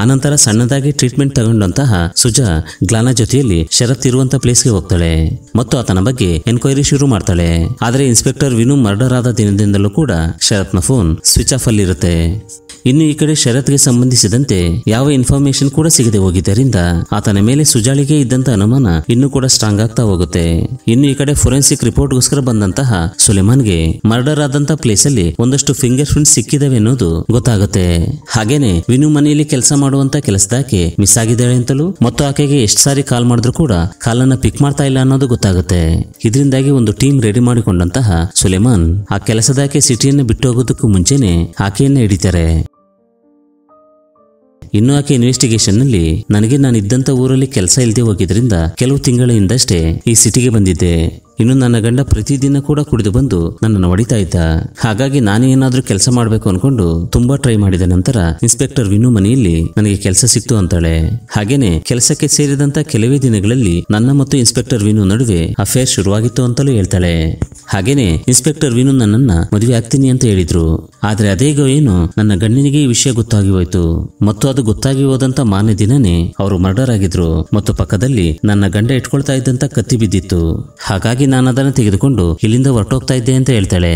ಆನಂತರ ಸಣ್ಣದಾಗಿ ಟ್ರೀಟ್ಮೆಂಟ್ ತಗೊಂಡಂತಹ ಸುಜಾ ಗ್ಲಾನ ಜೊತೆಯಲ್ಲಿ ಶರತ್ ಇರುವಂತ ಪ್ಲೇಸ್ಗೆ ಹೋಗ್ತಾಳೆ ಮತ್ತು ಆತನ ಬಗ್ಗೆ ಎನ್ಕ್ವೈರಿ ಶುರು ಮಾಡ್ತಾಳೆ ಆದರೆ ಇನ್ಸ್ಪೆಕ್ಟರ್ ವಿನು ಮರ್ಡರ್ ಆದ ದಿನದಿಂದಲೂ ಕೂಡ ಶರತ್ನ ಫೋನ್ ಸ್ವಿಚ್ ಆಫ್ ಅಲ್ಲಿರುತ್ತೆ ಇನ್ನು ಈ ಕಡೆ ಶರತ್ಗೆ ಸಂಬಂಧಿಸಿದಂತೆ ಯಾವ ಇನ್ಫಾರ್ಮೇಶನ್ ಕೂಡ ಸಿಗದೆ ಹೋಗಿದ್ದರಿಂದ ಆತನ ಮೇಲೆ ಸುಜಾಳಿಗೆ ಇದ್ದಂತ ಅನುಮಾನ ಇನ್ನೂ ಕೂಡ ಸ್ಟ್ರಾಂಗ್ ಆಗ್ತಾ ಹೋಗುತ್ತೆ ಇನ್ನು ಈ ಕಡೆ ಫೋರೆನ್ಸಿಕ್ ರಿಪೋರ್ಟ್ ಬಂದಂತಹ ಸುಲೆಮಾನ್ಗೆ ಮರ್ಡರ್ ಆದಂತ ಪ್ಲೇಸ್ ಅಲ್ಲಿ ಒಂದಷ್ಟು ಫಿಂಗರ್ ಪ್ರಿಂಟ್ ಸಿಕ್ಕಿದವೆ ಅನ್ನೋದು ಗೊತ್ತಾಗುತ್ತೆ ಹಾಗೇನೆ ವಿನು ಮನೆಯಲ್ಲಿ ಕೆಲಸ ಮಾಡುವಂತ ಕೆಲಸದಾಕೆ ಮಿಸ್ ಆಗಿದ್ದಾಳೆ ಅಂತಲೂ ಮತ್ತು ಆಕೆಗೆ ಎಷ್ಟು ಸಾರಿ ಕಾಲ್ ಮಾಡಿದ್ರು ಕೂಡ ಕಾಲನ್ನ ಪಿಕ್ ಮಾಡ್ತಾ ಇಲ್ಲ ಅನ್ನೋದು ಗೊತ್ತಾಗುತ್ತೆ ಇದರಿಂದಾಗಿ ಒಂದು ಟೀಮ್ ರೆಡಿ ಮಾಡಿಕೊಂಡಂತಹ ಸುಲೆಮಾನ್ ಆ ಕೆಲಸದಾಕೆ ಸಿಟಿಯನ್ನು ಬಿಟ್ಟು ಹೋಗೋದಕ್ಕೂ ಮುಂಚೆನೆ ಆಕೆಯನ್ನ ಹಿಡಿತಾರೆ ಇನ್ನು ಆಕೆ ಇನ್ವೆಸ್ಟಿಗೇಷನ್ ನಲ್ಲಿ ನನಗೆ ನಾನು ಇದ್ದಂತ ಊರಲ್ಲಿ ಕೆಲಸ ಇಲ್ಲದೆ ಹೋಗಿದ್ರಿಂದ ಕೆಲವು ತಿಂಗಳ ಹಿಂದಷ್ಟೇ ಈ ಸಿಟಿಗೆ ಬಂದಿದ್ದೆ ಇನ್ನು ನನ್ನ ಗಂಡ ಪ್ರತಿದಿನ ಕೂಡ ಕುಡಿದು ಬಂದು ನನ್ನನ್ನು ಹೊಡಿತಾ ಇದ್ದ ಹಾಗಾಗಿ ನಾನೇ ಏನಾದರೂ ಕೆಲಸ ಮಾಡಬೇಕು ಅನ್ಕೊಂಡು ತುಂಬಾ ಟ್ರೈ ಮಾಡಿದ ನಂತರ ಇನ್ಸ್ಪೆಕ್ಟರ್ ವಿನು ಮನೆಯಲ್ಲಿ ನನಗೆ ಕೆಲಸ ಸಿಕ್ತು ಅಂತಾಳೆ ಹಾಗೇನೆ ಕೆಲಸಕ್ಕೆ ಸೇರಿದಂತ ಕೆಲವೇ ದಿನಗಳಲ್ಲಿ ನನ್ನ ಮತ್ತು ಇನ್ಸ್ಪೆಕ್ಟರ್ ವಿನು ನಡುವೆ ಅಫೇರ್ ಶುರುವಾಗಿತ್ತು ಅಂತಲೂ ಹೇಳ್ತಾಳೆ ಹಾಗೇನೆ ಇನ್ಸ್ಪೆಕ್ಟರ್ ವಿನು ನನ್ನನ್ನ ಮದುವೆ ಆಗ್ತೀನಿ ಅಂತ ಹೇಳಿದ್ರು ಆದ್ರೆ ಅದೇಗೋ ಏನು ನನ್ನ ಗಂಡನಿಗೆ ಈ ವಿಷಯ ಗೊತ್ತಾಗಿ ಹೋಯ್ತು ಮತ್ತು ಅದು ಗೊತ್ತಾಗಿ ಹೋದಂತ ಮಾನ್ಯ ದಿನನೇ ಅವರು ಮರ್ಡರ್ ಆಗಿದ್ರು ಮತ್ತು ಪಕ್ಕದಲ್ಲಿ ನನ್ನ ಗಂಡ ಇಟ್ಕೊಳ್ತಾ ಇದ್ದಂತ ಕತ್ತಿ ಬಿದ್ದಿತ್ತು ಹಾಗಾಗಿ ನಾನು ಅದನ್ನು ತೆಗೆದುಕೊಂಡು ಇಲ್ಲಿಂದ ಹೊರಟೋಗ್ತಾ ಇದ್ದೆ ಅಂತ ಹೇಳ್ತಾಳೆ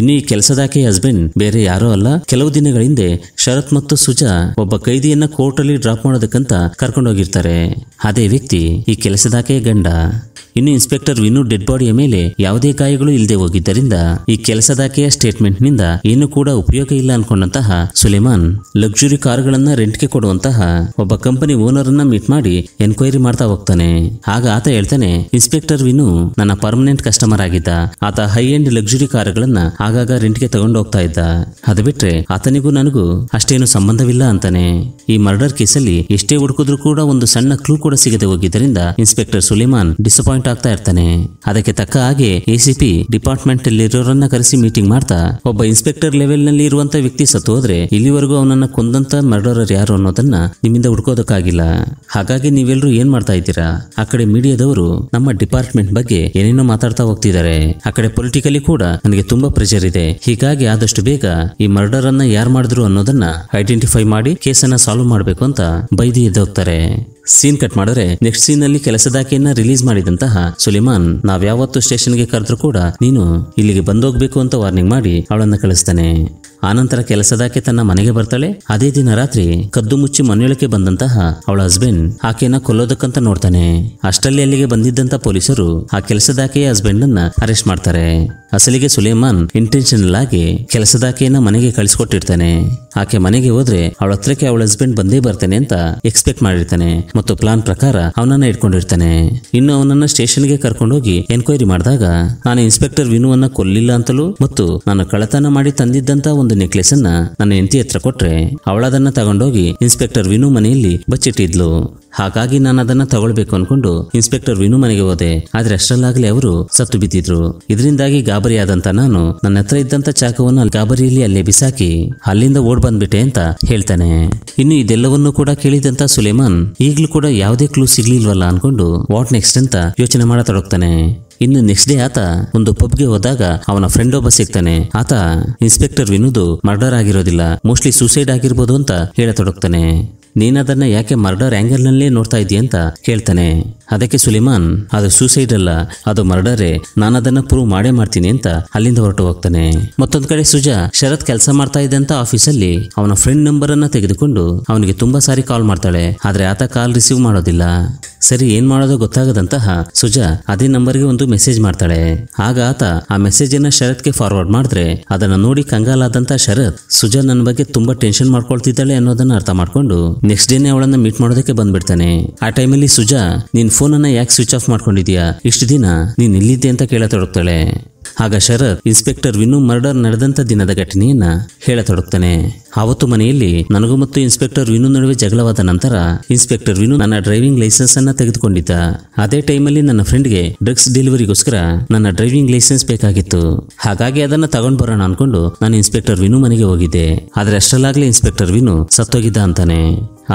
ಇನ್ನು ಈ ಕೆಲಸದಾಕೆ ಹಸ್ಬೆಂಡ್ ಬೇರೆ ಯಾರೋ ಅಲ್ಲ ಕೆಲವು ದಿನಗಳ ಹಿಂದೆ ಶರತ್ ಮತ್ತು ಸುಜಾ ಒಬ್ಬ ಕೈದಿಯನ್ನ ಕೋರ್ಟ್ ಅಲ್ಲಿ ಡ್ರಾಪ್ ಮಾಡೋದಕ್ಕಂತ ಕರ್ಕೊಂಡೋಗಿರ್ತಾರೆ ಅದೇ ವ್ಯಕ್ತಿ ಈ ಕೆಲಸದಾಕೆ ಗಂಡ ಇನ್ನು ಇನ್ಸ್ಪೆಕ್ಟರ್ ವಿನು ಡೆಡ್ ಬಾಡಿಯ ಮೇಲೆ ಯಾವುದೇ ಗಾಯಗಳು ಇಲ್ಲದೆ ಹೋಗಿದ್ದರಿಂದ ಈ ಕೆಲಸದಾಕೆಯ ಸ್ಟೇಟ್ಮೆಂಟ್ ನಿಂದ ಏನು ಕೂಡ ಉಪಯೋಗ ಇಲ್ಲ ಅನ್ಕೊಂಡಂತಹ ಸುಲೇಮಾನ್ ಲಕ್ಸುರಿ ರೆಂಟ್ ರೆಂಟ್ಗೆ ಕೊಡುವಂತಹ ಒಬ್ಬ ಕಂಪನಿ ಓನರ್ ಅನ್ನ ಮೀಟ್ ಮಾಡಿ ಎನ್ಕ್ವೈರಿ ಮಾಡ್ತಾ ಹೋಗ್ತಾನೆ ಆಗ ಆತ ಹೇಳ್ತಾನೆ ಇನ್ಸ್ಪೆಕ್ಟರ್ ವಿನು ನನ್ನ ಪರ್ಮನೆಂಟ್ ಕಸ್ಟಮರ್ ಆಗಿದ್ದ ಆತ ಹೈ ಎಂಡ್ ಲಕ್ಸುರಿ ಕಾರುಗಳನ್ನ ಆಗಾಗ ರೆಂಟ್ಗೆ ತಗೊಂಡು ಹೋಗ್ತಾ ಇದ್ದ ಅದು ಬಿಟ್ರೆ ಆತನಿಗೂ ನನಗೂ ಅಷ್ಟೇನು ಸಂಬಂಧವಿಲ್ಲ ಅಂತಾನೆ ಈ ಮರ್ಡರ್ ಕೇಸಲ್ಲಿ ಎಷ್ಟೇ ಹುಡುಕಿದ್ರು ಕೂಡ ಒಂದು ಸಣ್ಣ ಕ್ಲೂ ಕೂಡ ಸಿಗದೆ ಹೋಗಿದ್ದರಿಂದ ಇನ್ಸ್ಪೆಕ್ಟರ್ ಸುಲೇಮಾನ್ ಡಿಸಪಾಯಿಂಟ್ ಪಾಯಿಂಟ್ ಆಗ್ತಾ ಇರ್ತಾನೆ ಅದಕ್ಕೆ ತಕ್ಕ ಹಾಗೆ ಎಸಿಪಿ ಡಿಪಾರ್ಟ್ಮೆಂಟ್ ಇರೋರನ್ನ ಕರೆಸಿ ಮೀಟಿಂಗ್ ಮಾಡ್ತಾ ಒಬ್ಬ ಇನ್ಸ್ಪೆಕ್ಟರ್ ಲೆವೆಲ್ ನಲ್ಲಿ ಇರುವಂತ ವ್ಯಕ್ತಿ ಸತ್ತು ಹೋದ್ರೆ ಇಲ್ಲಿವರೆಗೂ ಅವನನ್ನ ಕೊಂದಂತ ಮರ್ಡರರ್ ಯಾರು ಅನ್ನೋದನ್ನ ನಿಮ್ಮಿಂದ ಹುಡ್ಕೋದಕ್ಕಾಗಿಲ್ಲ ಹಾಗಾಗಿ ನೀವೆಲ್ಲರೂ ಏನ್ ಮಾಡ್ತಾ ಇದ್ದೀರಾ ಆ ಕಡೆ ಮೀಡಿಯಾದವರು ನಮ್ಮ ಡಿಪಾರ್ಟ್ಮೆಂಟ್ ಬಗ್ಗೆ ಏನೇನೋ ಮಾತಾಡ್ತಾ ಹೋಗ್ತಿದ್ದಾರೆ ಆ ಕಡೆ ಪೊಲಿಟಿಕಲಿ ಕೂಡ ನನಗೆ ತುಂಬಾ ಪ್ರೆಷರ್ ಇದೆ ಹೀಗಾಗಿ ಆದಷ್ಟು ಬೇಗ ಈ ಮರ್ಡರ್ ಅನ್ನ ಯಾರು ಮಾಡಿದ್ರು ಅನ್ನೋದನ್ನ ಐಡೆಂಟಿಫೈ ಮಾಡಿ ಕೇಸನ್ನ ಸಾಲ್ವ್ ಮಾಡಬೇಕು ಅಂತ ಬೈದಿ ಎದ್ದೋಗ್ತಾರೆ ಸೀನ್ ಕಟ್ ಮಾಡಿದ್ರೆ ನೆಕ್ಸ್ಟ್ ಸೀನ್ ಅಲ್ಲಿ ಕೆಲಸದಾಕೆಯನ್ನ ರಿಲೀಸ್ ಮಾಡಿದಂತಹ ಸುಲಿಮಾನ್ ನಾವ್ಯಾವತ್ತು ಗೆ ಕರೆದ್ರು ಕೂಡ ನೀನು ಇಲ್ಲಿಗೆ ಬಂದೋಗ್ಬೇಕು ಅಂತ ವಾರ್ನಿಂಗ್ ಮಾಡಿ ಅವಳನ್ನ ಕಳಿಸ್ತಾನೆ ಆನಂತರ ಕೆಲಸದಾಕೆ ತನ್ನ ಮನೆಗೆ ಬರ್ತಾಳೆ ಅದೇ ದಿನ ರಾತ್ರಿ ಕದ್ದು ಮುಚ್ಚಿ ಮನೆಯೊಳಕ್ಕೆ ಬಂದಂತಹ ಅವಳ ಹಸ್ಬೆಂಡ್ ಆಕೆಯನ್ನ ಕೊಲ್ಲೋದಕ್ಕಂತ ನೋಡ್ತಾನೆ ಅಷ್ಟಲ್ಲಿ ಅಲ್ಲಿಗೆ ಬಂದಿದ್ದಂತ ಪೊಲೀಸರು ಆ ಕೆಲಸದಾಕೆಯ ಹಸ್ಬೆಂಡ್ ಅನ್ನ ಅರೆಸ್ಟ್ ಮಾಡ್ತಾರೆ ಅಸಲಿಗೆ ಸುಲೇಮಾನ್ ಇಂಟೆನ್ಷನಲ್ ಆಗಿ ಕೆಲಸದಾಕೆಯನ್ನ ಮನೆಗೆ ಕಳಿಸ್ಕೊಟ್ಟಿರ್ತಾನೆ ಆಕೆ ಮನೆಗೆ ಹೋದ್ರೆ ಅವಳ ಹತ್ರಕ್ಕೆ ಅವಳ ಹಸ್ಬೆಂಡ್ ಬಂದೇ ಬರ್ತಾನೆ ಅಂತ ಎಕ್ಸ್ಪೆಕ್ಟ್ ಮಾಡಿರ್ತಾನೆ ಮತ್ತು ಪ್ಲಾನ್ ಪ್ರಕಾರ ಅವನನ್ನ ಇಟ್ಕೊಂಡಿರ್ತಾನೆ ಇನ್ನು ಅವನನ್ನ ಸ್ಟೇಷನ್ಗೆ ಕರ್ಕೊಂಡೋಗಿ ಎನ್ಕ್ವೈರಿ ಮಾಡಿದಾಗ ನಾನು ಇನ್ಸ್ಪೆಕ್ಟರ್ ವಿನುವನ್ನ ಕೊಲ್ಲಿಲ್ಲ ಅಂತಲೂ ಮತ್ತು ನಾನು ಕಳತನ ಮಾಡಿ ತಂದಿದ್ದಂತ ಒಂದು ನೆಕ್ಲೆಸ್ ಅನ್ನ ನನ್ನ ಹೆಂಡತಿ ಹತ್ರ ಕೊಟ್ರೆ ಅವಳದನ್ನ ತಗೊಂಡೋಗಿ ಇನ್ಸ್ಪೆಕ್ಟರ್ ವಿನು ಮನೆಯಲ್ಲಿ ಬಚ್ಚಿಟ್ಟಿದ್ಲು ಹಾಗಾಗಿ ನಾನು ಅದನ್ನ ತಗೊಳ್ಬೇಕು ಅನ್ಕೊಂಡು ಇನ್ಸ್ಪೆಕ್ಟರ್ ವಿನು ಮನೆಗೆ ಹೋದೆ ಆದ್ರೆ ಅಷ್ಟರಲ್ಲಾಗಲೇ ಅವರು ಸತ್ತು ಬಿದ್ದಿದ್ರು ಇದರಿಂದಾಗಿ ಗಾಬರಿಯಾದಂತ ನಾನು ನನ್ನ ಹತ್ರ ಇದ್ದಂತ ಚಾಕುವನ್ನು ಗಾಬರಿಯಲ್ಲಿ ಅಲ್ಲೇ ಬಿಸಾಕಿ ಅಲ್ಲಿಂದ ಓಡ್ ಬಂದ್ಬಿಟ್ಟೆ ಅಂತ ಹೇಳ್ತಾನೆ ಇನ್ನು ಇದೆಲ್ಲವನ್ನೂ ಕೂಡ ಕೇಳಿದಂತ ಸುಲೇಮಾನ್ ಈಗಲೂ ಕೂಡ ಯಾವುದೇ ಕ್ಲೂ ಸಿಗ್ಲಿಲ್ವಲ್ಲ ಅನ್ಕೊಂಡು ವಾಟ್ ನೆಕ್ಸ್ಟ್ ಅಂತ ಯೋಚನೆ ಮಾಡತೊಡಗ್ತಾನೆ ಇನ್ನು ನೆಕ್ಸ್ಟ್ ಡೇ ಆತ ಒಂದು ಪಬ್ಗೆ ಹೋದಾಗ ಅವನ ಫ್ರೆಂಡ್ ಒಬ್ಬ ಸಿಗ್ತಾನೆ ಆತ ಇನ್ಸ್ಪೆಕ್ಟರ್ ವಿನುದು ಮರ್ಡರ್ ಆಗಿರೋದಿಲ್ಲ ಮೋಸ್ಟ್ಲಿ ಸೂಸೈಡ್ ಆಗಿರ್ಬೋದು ಅಂತ ಹೇಳತೊಡಗ್ತಾನೆ ನೀನದನ್ನ ಯಾಕೆ ಮರ್ಡರ್ ಆ್ಯಂಗಲ್ನಲ್ಲೇ ನೋಡ್ತಾ ಇದೀಯ ಅಂತ ಕೇಳ್ತಾನೆ ಅದಕ್ಕೆ ಸುಲಿಮಾನ್ ಅದು ಸೂಸೈಡ್ ಅಲ್ಲ ಅದು ಮರ್ಡರೇ ನಾನು ಅದನ್ನ ಪ್ರೂವ್ ಮಾಡೇ ಮಾಡ್ತೀನಿ ಅಂತ ಅಲ್ಲಿಂದ ಹೊರಟು ಹೋಗ್ತಾನೆ ಮತ್ತೊಂದ್ ಕಡೆ ಸುಜಾ ಶರತ್ ಕೆಲಸ ಮಾಡ್ತಾ ಇದ್ದಂತ ಆಫೀಸಲ್ಲಿ ಅವನ ಫ್ರೆಂಡ್ ನಂಬರ್ ಅನ್ನ ತೆಗೆದುಕೊಂಡು ಅವನಿಗೆ ತುಂಬಾ ಸಾರಿ ಕಾಲ್ ಮಾಡ್ತಾಳೆ ಆದ್ರೆ ಆತ ಕಾಲ್ ರಿಸೀವ್ ಮಾಡೋದಿಲ್ಲ ಸರಿ ಏನ್ ಮಾಡೋದು ಗೊತ್ತಾಗದಂತಹ ಸುಜಾ ಅದೇ ನಂಬರ್ ಗೆ ಒಂದು ಮೆಸೇಜ್ ಮಾಡ್ತಾಳೆ ಆಗ ಆತ ಆ ಮೆಸೇಜ್ ಅನ್ನ ಗೆ ಫಾರ್ವರ್ಡ್ ಮಾಡಿದ್ರೆ ಅದನ್ನ ನೋಡಿ ಕಂಗಾಲಾದಂತ ಶರತ್ ಸುಜಾ ನನ್ನ ಬಗ್ಗೆ ತುಂಬಾ ಟೆನ್ಷನ್ ಮಾಡ್ಕೊಳ್ತಿದ್ದಾಳೆ ಅನ್ನೋದನ್ನ ಅರ್ಥ ಮಾಡ್ಕೊಂಡು ನೆಕ್ಸ್ಟ್ ಡೇನೆ ಅವಳನ್ನ ಮೀಟ್ ಮಾಡೋದಕ್ಕೆ ಬಂದ್ಬಿಡ್ತಾನೆ ಆ ಟೈಮಲ್ಲಿ ಸುಜಾ ನೀನ್ ಫೋನನ್ನ ಯಾಕೆ ಸ್ವಿಚ್ ಆಫ್ ಮಾಡ್ಕೊಂಡಿದ್ಯಾ ಇಷ್ಟು ದಿನ ನೀನ್ ಇಲ್ಲಿದ್ದೆ ಅಂತ ಕೇಳತೊಡಗ್ತಾಳೆ ಆಗ ಶರತ್ ಇನ್ಸ್ಪೆಕ್ಟರ್ ವಿನು ಮರ್ಡರ್ ನಡೆದಂತ ದಿನದ ಘಟನೆಯನ್ನ ಹೇಳತೊಡಗ್ತಾನೆ ಅವತ್ತು ಮನೆಯಲ್ಲಿ ನನಗೂ ಮತ್ತು ಇನ್ಸ್ಪೆಕ್ಟರ್ ವಿನು ನಡುವೆ ಜಗಳವಾದ ನಂತರ ಇನ್ಸ್ಪೆಕ್ಟರ್ ವಿನು ನನ್ನ ಡ್ರೈವಿಂಗ್ ಲೈಸೆನ್ಸ್ ಅನ್ನ ತೆಗೆದುಕೊಂಡಿದ್ದ ಅದೇ ಟೈಮಲ್ಲಿ ನನ್ನ ಫ್ರೆಂಡ್ಗೆ ಡ್ರಗ್ಸ್ ಡೆಲಿವರಿಗೋಸ್ಕರ ನನ್ನ ಡ್ರೈವಿಂಗ್ ಲೈಸೆನ್ಸ್ ಬೇಕಾಗಿತ್ತು ಹಾಗಾಗಿ ಅದನ್ನ ತಗೊಂಡ್ ಬರೋಣ ಅನ್ಕೊಂಡು ನಾನು ಇನ್ಸ್ಪೆಕ್ಟರ್ ವಿನು ಮನೆಗೆ ಹೋಗಿದ್ದೆ ಆದರೆ ಅಷ್ಟರಲ್ಲಾಗ್ಲೇ ಇನ್ಸ್ಪೆಕ್ಟರ್ ವಿನು ಸತ್ತೋಗಿದ್ದ ಅಂತಾನೆ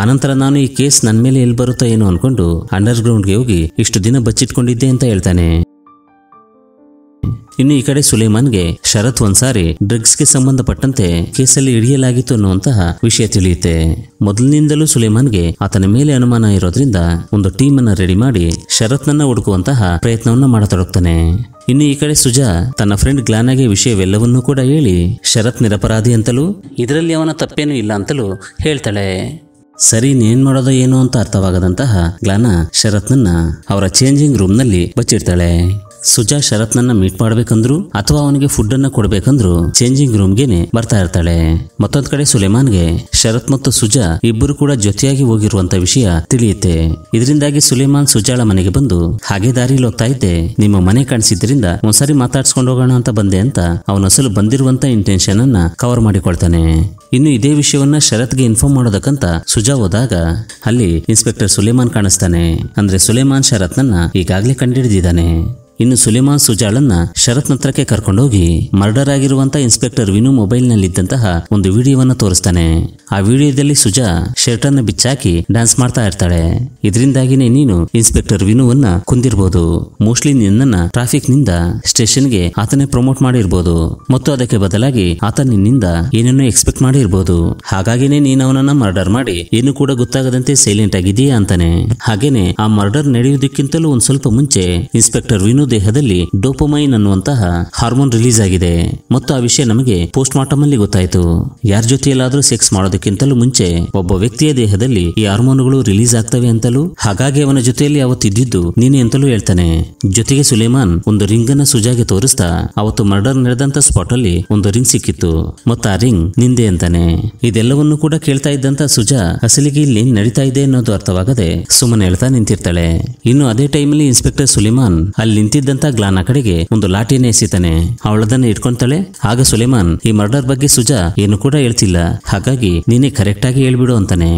ಆನಂತರ ನಾನು ಈ ಕೇಸ್ ನನ್ನ ಮೇಲೆ ಎಲ್ಲಿ ಬರುತ್ತೋ ಏನು ಅನ್ಕೊಂಡು ಅಂಡರ್ ಗ್ರೌಂಡ್ಗೆ ಹೋಗಿ ಇಷ್ಟು ದಿನ ಬಚ್ಚಿಟ್ಕೊಂಡಿದ್ದೆ ಅಂತ ಹೇಳ್ತಾನೆ ಇನ್ನು ಈ ಕಡೆ ಸುಲೇಮಾನ್ಗೆ ಶರತ್ ಒಂದ್ಸಾರಿ ಡ್ರಗ್ಸ್ಗೆ ಸಂಬಂಧಪಟ್ಟಂತೆ ಕೇಸಲ್ಲಿ ಹಿಡಿಯಲಾಗಿತ್ತು ಅನ್ನುವಂತಹ ವಿಷಯ ತಿಳಿಯುತ್ತೆ ಮೊದಲಿನಿಂದಲೂ ಗೆ ಆತನ ಮೇಲೆ ಅನುಮಾನ ಇರೋದ್ರಿಂದ ಒಂದು ಟೀಮ್ ಅನ್ನ ರೆಡಿ ಮಾಡಿ ಶರತ್ನನ್ನ ಹುಡುಕುವಂತಹ ಪ್ರಯತ್ನವನ್ನ ಮಾಡತೊಡಗ್ತಾನೆ ಇನ್ನು ಈ ಕಡೆ ಸುಜಾ ತನ್ನ ಫ್ರೆಂಡ್ ಗ್ಲಾನಾಗೆ ವಿಷಯವೆಲ್ಲವನ್ನೂ ಕೂಡ ಹೇಳಿ ಶರತ್ ನಿರಪರಾಧಿ ಅಂತಲೂ ಇದರಲ್ಲಿ ಅವನ ತಪ್ಪೇನೂ ಇಲ್ಲ ಅಂತಲೂ ಹೇಳ್ತಾಳೆ ಸರಿ ನೀನ್ ಮಾಡೋದ ಏನು ಅಂತ ಅರ್ಥವಾಗದಂತಹ ಗ್ಲಾನ ಶರತ್ನನ್ನ ಅವರ ಚೇಂಜಿಂಗ್ ರೂಮ್ ನಲ್ಲಿ ಬಚ್ಚಿಡ್ತಾಳೆ ಸುಜಾ ಶರತ್ನನ್ನ ಮೀಟ್ ಮಾಡ್ಬೇಕಂದ್ರು ಅಥವಾ ಅವನಿಗೆ ಫುಡ್ ಅನ್ನ ಕೊಡ್ಬೇಕಂದ್ರು ಚೇಂಜಿಂಗ್ ರೂಮ್ಗೆನೆ ಬರ್ತಾ ಇರ್ತಾಳೆ ಮತ್ತೊಂದ್ ಕಡೆ ಗೆ ಶರತ್ ಮತ್ತು ಸುಜಾ ಇಬ್ಬರು ಕೂಡ ಜೊತೆಯಾಗಿ ಹೋಗಿರುವಂತ ವಿಷಯ ತಿಳಿಯುತ್ತೆ ಇದರಿಂದಾಗಿ ಸುಲೇಮಾನ್ ಸುಜಾಳ ಮನೆಗೆ ಬಂದು ಹಾಗೆ ದಾರಿಲಿ ಹೋಗ್ತಾ ಇದ್ದೆ ನಿಮ್ಮ ಮನೆ ಕಾಣಿಸಿದ್ರಿಂದ ಒಂದ್ಸರಿ ಮಾತಾಡ್ಸ್ಕೊಂಡು ಹೋಗೋಣ ಅಂತ ಬಂದೆ ಅಂತ ಅಸಲು ಬಂದಿರುವಂತ ಇಂಟೆನ್ಷನ್ ಅನ್ನ ಕವರ್ ಮಾಡಿಕೊಳ್ತಾನೆ ಇನ್ನು ಇದೇ ವಿಷಯವನ್ನ ಶರತ್ಗೆ ಇನ್ಫಾರ್ಮ್ ಮಾಡೋದಕ್ಕಂತ ಸುಜಾ ಹೋದಾಗ ಅಲ್ಲಿ ಇನ್ಸ್ಪೆಕ್ಟರ್ ಸುಲೇಮಾನ್ ಕಾಣಿಸ್ತಾನೆ ಅಂದ್ರೆ ಸುಲೇಮಾನ್ ಶರತ್ನನ್ನ ಈಗಾಗಲೇ ಕಂಡಿಡಿದಿದ್ದಾನೆ ಇನ್ನು ಸುಲೇಮಾನ್ ಸುಜಾಳನ್ನ ಶರತ್ ನತ್ರಕ್ಕೆ ಕರ್ಕೊಂಡೋಗಿ ಮರ್ಡರ್ ಆಗಿರುವಂತಹ ಇನ್ಸ್ಪೆಕ್ಟರ್ ವಿನು ಮೊಬೈಲ್ ಇದ್ದಂತಹ ಒಂದು ವಿಡಿಯೋವನ್ನ ತೋರಿಸ್ತಾನೆ ಆ ವಿಡಿಯೋದಲ್ಲಿ ಸುಜಾ ಶರ್ಟ್ ಅನ್ನ ಬಿಚ್ಚಾಕಿ ಡ್ಯಾನ್ಸ್ ಮಾಡ್ತಾ ಇರ್ತಾಳೆ ಇದರಿಂದಾಗಿನೇ ನೀನು ಇನ್ಸ್ಪೆಕ್ಟರ್ ವಿನುವನ್ನ ಕುಂದಿರ್ಬೋದು ಮೋಸ್ಟ್ಲಿ ನಿನ್ನನ್ನ ಟ್ರಾಫಿಕ್ ನಿಂದ ಸ್ಟೇಷನ್ ಗೆ ಆತನೇ ಪ್ರಮೋಟ್ ಮಾಡಿರ್ಬೋದು ಮತ್ತು ಅದಕ್ಕೆ ಬದಲಾಗಿ ಆತ ನಿನ್ನಿಂದ ಏನನ್ನೂ ಎಕ್ಸ್ಪೆಕ್ಟ್ ಮಾಡಿರ್ಬೋದು ಹಾಗಾಗಿನೇ ನೀನು ಅವನನ್ನ ಮರ್ಡರ್ ಮಾಡಿ ಏನು ಕೂಡ ಗೊತ್ತಾಗದಂತೆ ಸೈಲೆಂಟ್ ಆಗಿದೆಯಾ ಅಂತಾನೆ ಹಾಗೇನೆ ಆ ಮರ್ಡರ್ ನಡೆಯುವುದಕ್ಕಿಂತಲೂ ಒಂದ್ ಸ್ವಲ್ಪ ಮುಂಚೆ ಇನ್ಸ್ಪೆಕ್ಟರ್ ವಿನು ದೇಹದಲ್ಲಿ ಡೋಪೊಮೈನ್ ಅನ್ನುವಂತಹ ಹಾರ್ಮೋನ್ ರಿಲೀಸ್ ಆಗಿದೆ ಮತ್ತು ಆ ವಿಷಯ ನಮಗೆ ಪೋಸ್ಟ್ ಮಾರ್ಟಮ್ ಅಲ್ಲಿ ಗೊತ್ತಾಯಿತು ಯಾರ ಜೊತೆಯಲ್ಲಾದ್ರೂ ಸೆಕ್ಸ್ ಮಾಡೋದಕ್ಕಿಂತಲೂ ಮುಂಚೆ ಒಬ್ಬ ವ್ಯಕ್ತಿಯ ದೇಹದಲ್ಲಿ ಈ ಹಾರ್ಮೋನುಗಳು ರಿಲೀಸ್ ಆಗ್ತವೆ ಅಂತಲೂ ಹಾಗಾಗಿ ಅವನ ಜೊತೆಯಲ್ಲಿ ಅವತ್ತಿದ್ದು ನೀನೆ ಅಂತಲೂ ಹೇಳ್ತಾನೆ ಜೊತೆಗೆ ಸುಲೇಮಾನ್ ಒಂದು ರಿಂಗ್ ಅನ್ನ ಸುಜಾಗೆ ತೋರಿಸ್ತಾ ಅವತ್ತು ಮರ್ಡರ್ ನಡೆದಂತ ಸ್ಪಾಟ್ ಅಲ್ಲಿ ಒಂದು ರಿಂಗ್ ಸಿಕ್ಕಿತ್ತು ಮತ್ತು ಆ ರಿಂಗ್ ನಿಂದೆ ಅಂತಾನೆ ಇದೆಲ್ಲವನ್ನೂ ಕೂಡ ಕೇಳ್ತಾ ಇದ್ದಂತ ಸುಜಾ ಅಸಲಿಗೆ ಇಲ್ಲಿ ನಡೀತಾ ಇದೆ ಅನ್ನೋದು ಅರ್ಥವಾಗದೆ ಸುಮ್ಮನೆ ಹೇಳ್ತಾ ನಿಂತಿರ್ತಾಳೆ ಇನ್ನು ಅದೇ ಟೈಮಲ್ಲಿ ಇನ್ಸ್ಪೆಕ್ಟರ್ ಸುಲೇಮಾನ್ ಅಲ್ಲಿ ನಿಂತ ನಿಂತಿದ್ದಂತ ಗ್ಲಾನ ಕಡೆಗೆ ಒಂದು ಲಾಠಿಯನ್ನ ಎಸಿತಾನೆ ಅವಳದನ್ನ ಇಟ್ಕೊಂತಾಳೆ ಆಗ ಸುಲೇಮಾನ್ ಈ ಮರ್ಡರ್ ಬಗ್ಗೆ ಸುಜಾ ಏನು ಕೂಡ ಹೇಳ್ತಿಲ್ಲ ಹಾಗಾಗಿ ನೀನೇ ಕರೆಕ್ಟ್ ಆಗಿ ಹೇಳ್ಬಿಡು ಅಂತಾನೆ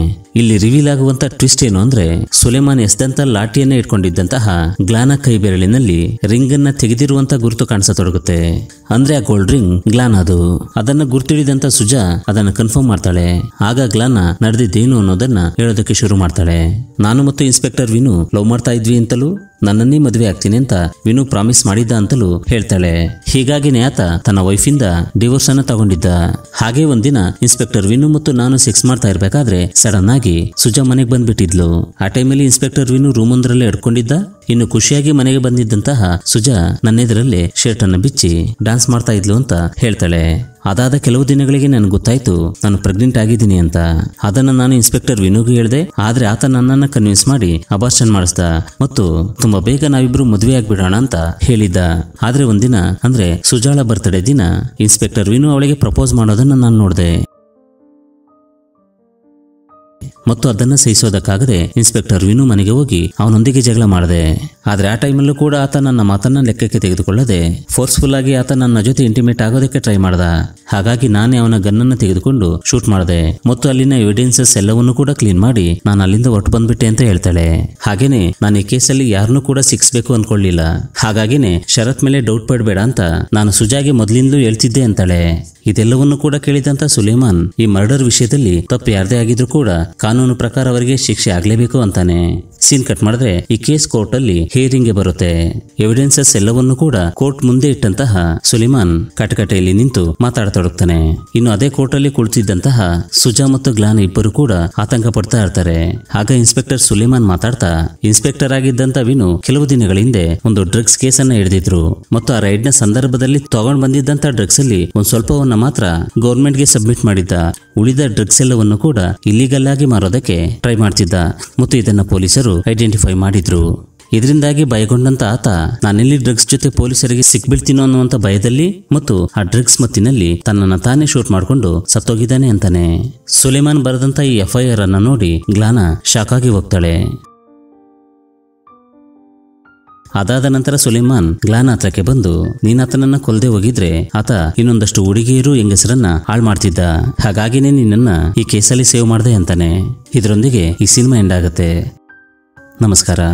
ಇಲ್ಲಿ ರಿವೀಲ್ ಆಗುವಂತ ಟ್ವಿಸ್ಟ್ ಏನು ಅಂದ್ರೆ ಸುಲೇಮಾನ್ ಎಸ್ದಂತ ಲಾಠಿಯನ್ನ ಇಟ್ಕೊಂಡಿದ್ದಂತಹ ಗ್ಲಾನ ಕೈ ಬೆರಳಿನಲ್ಲಿ ರಿಂಗ್ ಅನ್ನ ತೆಗೆದಿರುವಂತ ಗುರುತು ಕಾಣಿಸತೊಡಗುತ್ತೆ ಅಂದ್ರೆ ಆ ಗೋಲ್ಡ್ ರಿಂಗ್ ಗ್ಲಾನ್ ಅದು ಅದನ್ನ ಗುರ್ತಿಡಿದಂತ ಸುಜಾ ಅದನ್ನ ಕನ್ಫರ್ಮ್ ಮಾಡ್ತಾಳೆ ಆಗ ಗ್ಲಾನ ನಡೆದಿದ್ದೇನು ಅನ್ನೋದನ್ನ ಹೇಳೋದಕ್ಕೆ ಶುರು ಮಾಡ್ತಾಳೆ ನಾನು ಮತ್ತು ಇನ್ಸ್ಪೆಕ್ಟರ್ ವಿನು ಲವ್ ಮಾಡ್ತಾ ಇದ್ವಿ ಅಂತಲೂ ನನ್ನನ್ನೇ ಮದುವೆ ಆಗ್ತೀನಿ ಅಂತ ವಿನು ಪ್ರಾಮಿಸ್ ಮಾಡಿದ್ದ ಅಂತಲೂ ಹೇಳ್ತಾಳೆ ಹೀಗಾಗಿನೇ ಆತ ತನ್ನ ವೈಫಿಂದ ಡಿವೋರ್ಸ್ ಅನ್ನ ತಗೊಂಡಿದ್ದ ಹಾಗೆ ಒಂದಿನ ಇನ್ಸ್ಪೆಕ್ಟರ್ ವಿನು ಮತ್ತು ನಾನು ಸೆಕ್ಸ್ ಮಾಡ್ತಾ ಇರ್ಬೇಕಾದ್ರೆ ಸಡನ್ ಆಗಿ ಸುಜಾ ಮನೆಗೆ ಬಂದ್ಬಿಟ್ಟಿದ್ಲು ಆ ಟೈಮಲ್ಲಿ ಇನ್ಸ್ಪೆಕ್ಟರ್ ವಿನು ರೂಮ್ ಒಂದರಲ್ಲೇ ಇನ್ನು ಖುಷಿಯಾಗಿ ಮನೆಗೆ ಬಂದಿದ್ದಂತಹ ಸುಜಾ ನನ್ನೆದರಲ್ಲೇ ಶರ್ಟ್ ಅನ್ನು ಬಿಚ್ಚಿ ಡಾನ್ಸ್ ಮಾಡ್ತಾ ಇದ್ಲು ಅಂತ ಹೇಳ್ತಾಳೆ ಅದಾದ ಕೆಲವು ದಿನಗಳಿಗೆ ನನಗೆ ಗೊತ್ತಾಯ್ತು ನಾನು ಪ್ರೆಗ್ನೆಂಟ್ ಆಗಿದ್ದೀನಿ ಅಂತ ಅದನ್ನ ನಾನು ಇನ್ಸ್ಪೆಕ್ಟರ್ ವಿನುಗೆ ಹೇಳಿದೆ ಆದ್ರೆ ಆತ ನನ್ನನ್ನ ಕನ್ವಿನ್ಸ್ ಮಾಡಿ ಅಬಾರ್ಷನ್ ಮಾಡಿಸ್ದ ಮತ್ತು ತುಂಬಾ ಬೇಗ ನಾವಿಬ್ರು ಮದುವೆ ಆಗ್ಬಿಡೋಣ ಅಂತ ಹೇಳಿದ್ದ ಆದ್ರೆ ಒಂದಿನ ಅಂದ್ರೆ ಸುಜಾಳ ಬರ್ತ್ಡೇ ದಿನ ಇನ್ಸ್ಪೆಕ್ಟರ್ ವಿನು ಅವಳಿಗೆ ಪ್ರಪೋಸ್ ಮಾಡೋದನ್ನ ನಾನು ನೋಡಿದೆ ಮತ್ತು ಅದನ್ನು ಸಹಿಸೋದಕ್ಕಾಗದೆ ಇನ್ಸ್ಪೆಕ್ಟರ್ ವಿನು ಮನೆಗೆ ಹೋಗಿ ಅವನೊಂದಿಗೆ ಜಗಳ ಮಾಡಿದೆ ಆದರೆ ಆ ಟೈಮಲ್ಲೂ ಕೂಡ ಆತ ನನ್ನ ಮಾತನ್ನ ಲೆಕ್ಕಕ್ಕೆ ತೆಗೆದುಕೊಳ್ಳದೆ ಫೋರ್ಸ್ಫುಲ್ ಆಗಿ ಆತ ನನ್ನ ಜೊತೆ ಇಂಟಿಮೇಟ್ ಆಗೋದಕ್ಕೆ ಟ್ರೈ ಮಾಡ್ದ ಹಾಗಾಗಿ ನಾನೇ ಅವನ ಗನ್ನನ್ನು ತೆಗೆದುಕೊಂಡು ಶೂಟ್ ಮಾಡಿದೆ ಮತ್ತು ಅಲ್ಲಿನ ಎವಿಡೆನ್ಸಸ್ ಎಲ್ಲವನ್ನೂ ಕೂಡ ಕ್ಲೀನ್ ಮಾಡಿ ನಾನು ಅಲ್ಲಿಂದ ಹೊರಟು ಬಂದ್ಬಿಟ್ಟೆ ಅಂತ ಹೇಳ್ತಾಳೆ ಹಾಗೇನೆ ನಾನು ಈ ಕೇಸಲ್ಲಿ ಯಾರನ್ನೂ ಕೂಡ ಸಿಕ್ಸ್ಬೇಕು ಅನ್ಕೊಳ್ಳಿಲ್ಲ ಹಾಗಾಗಿನೇ ಶರತ್ ಮೇಲೆ ಡೌಟ್ ಪಡಬೇಡ ಅಂತ ನಾನು ಸುಜಾಗೆ ಮೊದಲಿಂದಲೂ ಹೇಳ್ತಿದ್ದೆ ಅಂತಾಳೆ ಇದೆಲ್ಲವನ್ನೂ ಕೂಡ ಕೇಳಿದಂತ ಸುಲೇಮಾನ್ ಈ ಮರ್ಡರ್ ವಿಷಯದಲ್ಲಿ ತಪ್ಪು ಯಾರದೇ ಆಗಿದ್ರು ಕೂಡ ಕಾನೂನು ಪ್ರಕಾರ ಅವರಿಗೆ ಶಿಕ್ಷೆ ಆಗ್ಲೇಬೇಕು ಅಂತಾನೆ ಸೀನ್ ಕಟ್ ಮಾಡಿದ್ರೆ ಈ ಕೇಸ್ ಕೋರ್ಟ್ ಅಲ್ಲಿ ಹಿಯರಿಂಗ್ ಬರುತ್ತೆ ಎವಿಡೆನ್ಸಸ್ ಎಲ್ಲವನ್ನೂ ಕೂಡ ಕೋರ್ಟ್ ಮುಂದೆ ಇಟ್ಟಂತಹ ಸುಲಿಮಾನ್ ಕಟಕಟೆಯಲ್ಲಿ ನಿಂತು ಮಾತಾಡತೊಡಗ್ತಾನೆ ಇನ್ನು ಅದೇ ಕೋರ್ಟ್ ಅಲ್ಲಿ ಕುಳಿತಿದ್ದಂತಹ ಸುಜಾ ಮತ್ತು ಗ್ಲಾನ್ ಇಬ್ಬರು ಕೂಡ ಆತಂಕ ಪಡ್ತಾ ಇರ್ತಾರೆ ಆಗ ಇನ್ಸ್ಪೆಕ್ಟರ್ ಸುಲಿಮಾನ್ ಮಾತಾಡ್ತಾ ಇನ್ಸ್ಪೆಕ್ಟರ್ ಆಗಿದ್ದಂತ ವಿನು ಕೆಲವು ದಿನಗಳ ಹಿಂದೆ ಒಂದು ಡ್ರಗ್ಸ್ ಕೇಸ್ ಅನ್ನ ಹಿಡಿದಿದ್ರು ಮತ್ತು ಆ ರೈಡ್ ನ ಸಂದರ್ಭದಲ್ಲಿ ತಗೊಂಡ್ ಬಂದಿದ್ದಂತ ಡ್ರಗ್ಸ್ ಅಲ್ಲಿ ಒಂದ್ ಸ್ವಲ್ಪವನ್ನ ಮಾತ್ರ ಗೌರ್ಮೆಂಟ್ ಗೆ ಸಬ್ಮಿಟ್ ಮಾಡಿದ್ದ ಉಳಿದ ಡ್ರಗ್ಸ್ ಎಲ್ಲವನ್ನು ಕೂಡ ಇಲ್ಲಿಗಲ್ ಆಗಿ ಮಾರೋದಕ್ಕೆ ಟ್ರೈ ಮಾಡ್ತಿದ್ದ ಮತ್ತು ಇದನ್ನ ಪೊಲೀಸರು ಪೊಲೀಸರು ಐಡೆಂಟಿಫೈ ಮಾಡಿದ್ರು ಇದರಿಂದಾಗಿ ಭಯಗೊಂಡಂತ ಆತ ನಾನೆಲ್ಲಿ ಡ್ರಗ್ಸ್ ಜೊತೆ ಪೊಲೀಸರಿಗೆ ಸಿಕ್ಬಿಡ್ತೀನೋ ಅನ್ನುವಂತ ಭಯದಲ್ಲಿ ಮತ್ತು ಆ ಡ್ರಗ್ಸ್ ಮತ್ತಿನಲ್ಲಿ ತನ್ನನ್ನ ತಾನೇ ಶೂಟ್ ಮಾಡಿಕೊಂಡು ಸತ್ತೋಗಿದ್ದಾನೆ ಅಂತಾನೆ ಸುಲೇಮಾನ್ ಬರೆದಂತ ಈ ಎಫ್ಐಆರ್ ಅನ್ನ ನೋಡಿ ಗ್ಲಾನ ಶಾಕ್ ಆಗಿ ಹೋಗ್ತಾಳೆ ಅದಾದ ನಂತರ ಸುಲೇಮಾನ್ ಗ್ಲಾನ್ ಹತ್ರಕ್ಕೆ ಬಂದು ನೀನಾತನನ್ನ ಕೊಲ್ದೆ ಹೋಗಿದ್ರೆ ಆತ ಇನ್ನೊಂದಷ್ಟು ಹುಡುಗಿಯರು ಹೆಂಗಸರನ್ನ ಹಾಳು ಮಾಡ್ತಿದ್ದ ಹಾಗಾಗಿನೇ ನಿನ್ನನ್ನ ಈ ಕೇಸಲ್ಲಿ ಸೇವ್ ಮಾಡ್ದೆ ಅಂತಾನೆ ಇದರೊಂದಿಗೆ ಈ ಸಿನಿಮಾ ಎಂಡ್ ಆಗುತ್ತೆ ನಮಸ್ಕಾರ